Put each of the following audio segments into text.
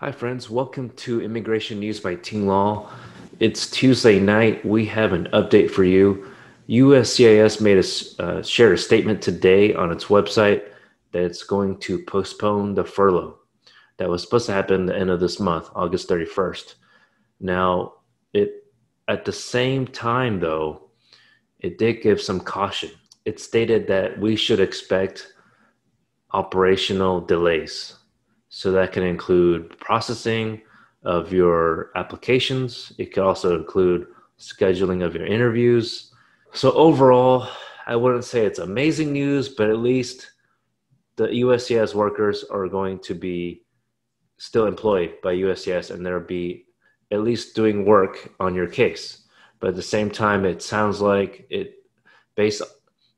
Hi, friends. Welcome to Immigration News by Ting Law. It's Tuesday night. We have an update for you. USCIS made a uh, a statement today on its website that it's going to postpone the furlough that was supposed to happen the end of this month, August 31st. Now, it at the same time though, it did give some caution. It stated that we should expect operational delays so that can include processing of your applications. It could also include scheduling of your interviews. So overall, I wouldn't say it's amazing news, but at least the USCIS workers are going to be still employed by USCIS and they will be at least doing work on your case. But at the same time, it sounds like it based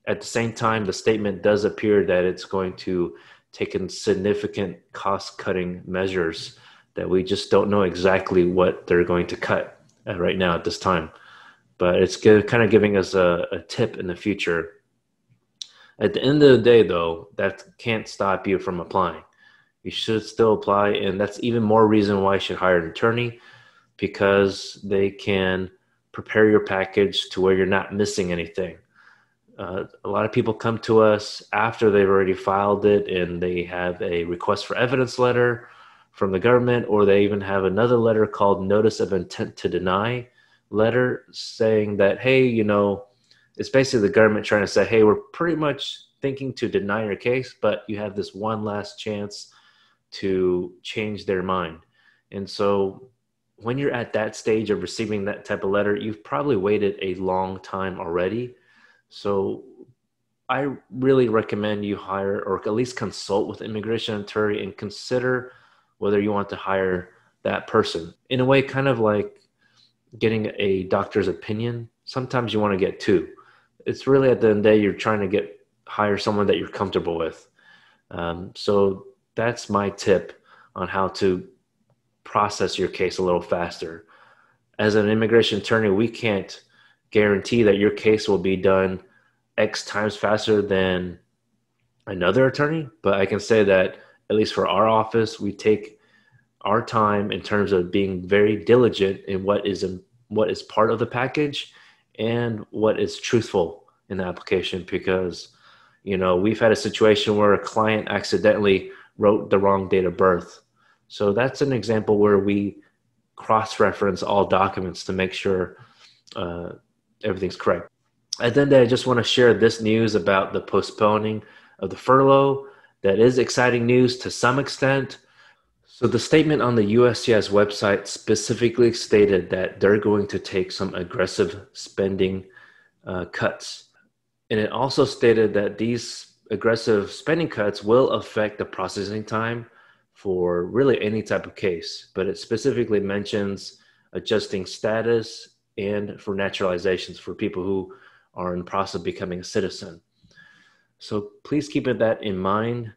at the same time the statement does appear that it's going to taken significant cost cutting measures that we just don't know exactly what they're going to cut right now at this time. But it's kind of giving us a, a tip in the future. At the end of the day, though, that can't stop you from applying. You should still apply, and that's even more reason why you should hire an attorney because they can prepare your package to where you're not missing anything uh, a lot of people come to us after they've already filed it and they have a request for evidence letter from the government, or they even have another letter called notice of intent to deny letter saying that, hey, you know, it's basically the government trying to say, hey, we're pretty much thinking to deny your case, but you have this one last chance to change their mind. And so when you're at that stage of receiving that type of letter, you've probably waited a long time already so I really recommend you hire or at least consult with immigration attorney and consider whether you want to hire that person. In a way, kind of like getting a doctor's opinion. Sometimes you want to get two. It's really at the end of the day, you're trying to get hire someone that you're comfortable with. Um, so that's my tip on how to process your case a little faster. As an immigration attorney, we can't guarantee that your case will be done X times faster than another attorney, but I can say that at least for our office, we take our time in terms of being very diligent in what is in, what is part of the package and what is truthful in the application because you know we've had a situation where a client accidentally wrote the wrong date of birth so that's an example where we cross-reference all documents to make sure uh, everything's correct. And then I just want to share this news about the postponing of the furlough. That is exciting news to some extent. So, the statement on the USCIS website specifically stated that they're going to take some aggressive spending uh, cuts. And it also stated that these aggressive spending cuts will affect the processing time for really any type of case, but it specifically mentions adjusting status and for naturalizations for people who are in the process of becoming a citizen. So please keep that in mind.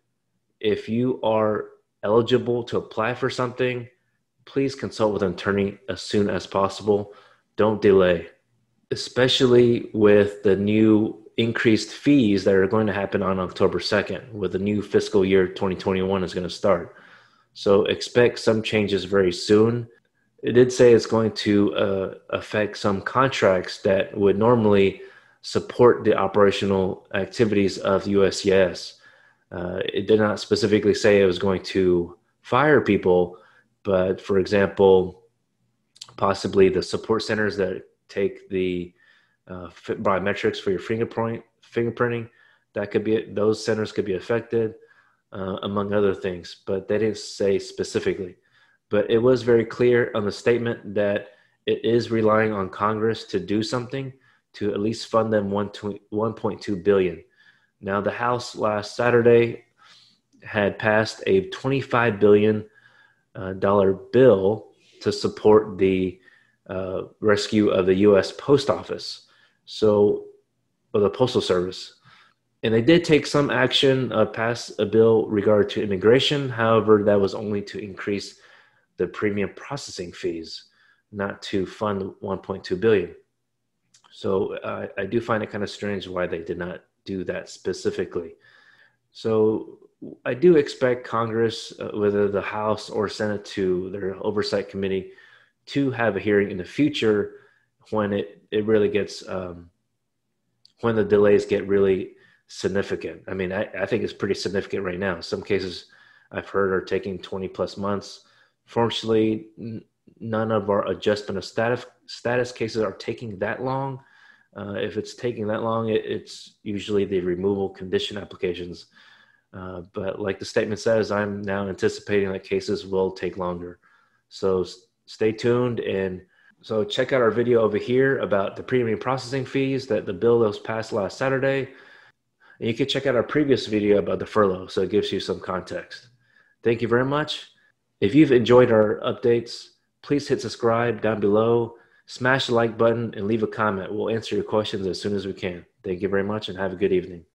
If you are eligible to apply for something, please consult with an attorney as soon as possible. Don't delay, especially with the new increased fees that are going to happen on October 2nd, with the new fiscal year 2021 is going to start. So expect some changes very soon it did say it's going to uh, affect some contracts that would normally support the operational activities of USCIS. Uh, it did not specifically say it was going to fire people, but for example, possibly the support centers that take the uh, biometrics for your fingerprint fingerprinting that could be those centers could be affected, uh, among other things. But they didn't say specifically but it was very clear on the statement that it is relying on Congress to do something to at least fund them 1.2 billion. Now the House last Saturday had passed a 25 billion uh, dollar bill to support the uh, rescue of the U.S. Post Office, so or the Postal Service, and they did take some action, uh, pass a bill regard to immigration. However, that was only to increase the premium processing fees, not to fund 1.2 billion. So uh, I do find it kind of strange why they did not do that specifically. So I do expect Congress, uh, whether the House or Senate, to their oversight committee, to have a hearing in the future when it it really gets um, when the delays get really significant. I mean, I, I think it's pretty significant right now. Some cases I've heard are taking 20 plus months. Fortunately, none of our adjustment of status status cases are taking that long. Uh, if it's taking that long, it, it's usually the removal condition applications. Uh, but like the statement says, I'm now anticipating that cases will take longer. So s- stay tuned and so check out our video over here about the premium processing fees that the bill that was passed last Saturday. And you can check out our previous video about the furlough, so it gives you some context. Thank you very much. If you've enjoyed our updates, please hit subscribe down below, smash the like button, and leave a comment. We'll answer your questions as soon as we can. Thank you very much and have a good evening.